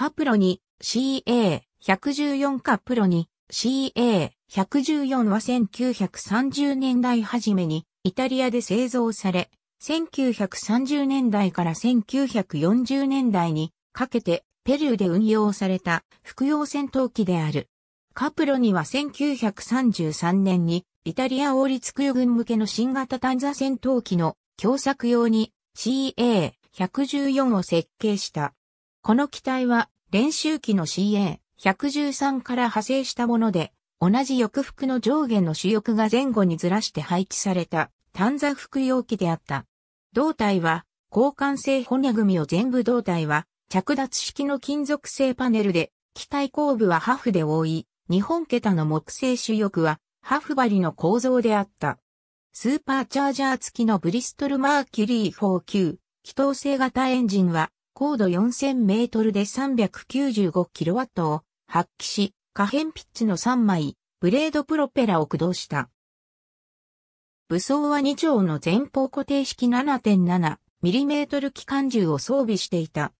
カプロに CA114 カプロに CA114 は1930年代初めにイタリアで製造され、1930年代から1940年代にかけてペルーで運用された複用戦闘機である。カプロには1933年にイタリア王立空軍向けの新型探査戦闘機の共作用に CA114 を設計した。この機体は練習機の CA113 から派生したもので、同じ翼腹の上下の主翼が前後にずらして配置された短座服用機であった。胴体は交換性骨組みを全部胴体は着脱式の金属製パネルで、機体後部はハフで覆い、日本桁の木製主翼はハフ張りの構造であった。スーパーチャージャー付きのブリストルマーキュリー49気筒性型エンジンは高度4000メートルで395キロワットを発揮し、可変ピッチの3枚、ブレードプロペラを駆動した。武装は2丁の前方固定式7 7トル機関銃を装備していた。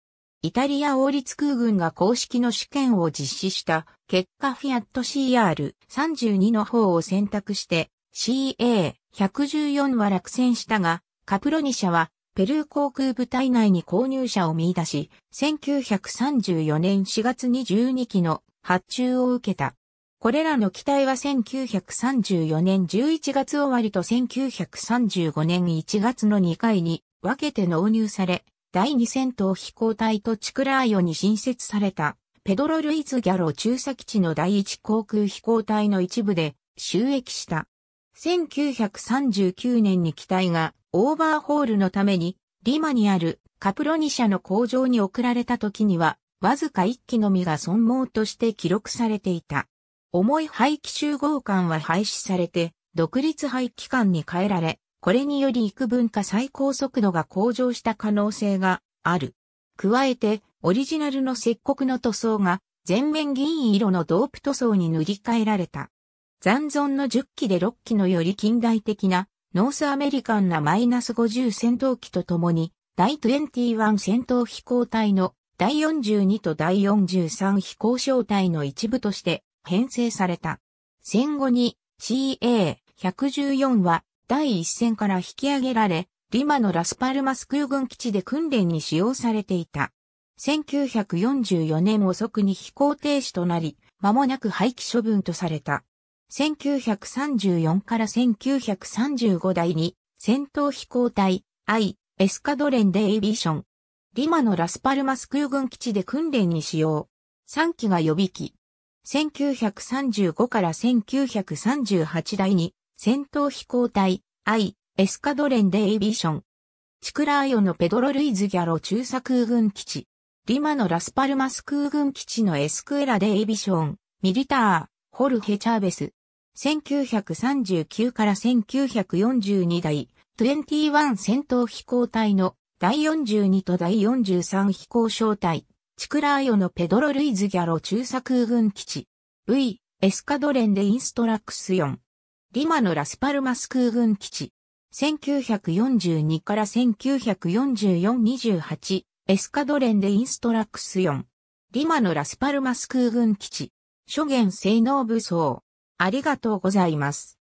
イタリア王立空軍が公式の試験を実施した結果フィアット CR32 の方を選択して CA114 は落選したがカプロニ社はペルー航空部隊内に購入者を見出し、1934年4月に12機の発注を受けた。これらの機体は1934年11月終わりと1935年1月の2回に分けて納入され、第2戦闘飛行隊とチクラーヨに新設された、ペドロ・ルイズ・ギャロ中佐基地の第1航空飛行隊の一部で収益した。1939年に機体がオーバーホールのために、リマにあるカプロニ社の工場に送られた時には、わずか1機のみが損耗として記録されていた。重い排気集合管は廃止されて、独立排気管に変えられ、これにより幾分か最高速度が向上した可能性がある。加えて、オリジナルの石刻の塗装が全面銀色のドープ塗装に塗り替えられた。残存の10機で6機のより近代的なノースアメリカンなマイナス50戦闘機と共に、第21戦闘飛行隊の第42と第43飛行小隊の一部として編成された。戦後に CA114 は第一線から引き上げられ、リマのラスパルマス空軍基地で訓練に使用されていた。1944年遅くに飛行停止となり、間もなく廃棄処分とされた。1934から1935代に戦闘飛行隊 I エスカドレンでエイビーション。リマのラスパルマス空軍基地で訓練に使用。3機が予備機。1935から1938代に戦闘飛行隊 I エスカドレンでエイビーション。チクラーヨのペドロ・ルイズ・ギャロ中佐空軍基地。リマのラスパルマス空軍基地のエスクエラでエイビション、ミリター、ホルヘ・チャーベス。1939から1942代21戦闘飛行隊の第42と第43飛行小隊、チクラーヨのペドロ・ルイズ・ギャロ中佐空軍基地、V、エスカドレンでインストラクス4、リマのラスパルマス空軍基地、1942から1944-28、エスカドレンでインストラクス4、リマのラスパルマス空軍基地、諸元性能武装、ありがとうございます。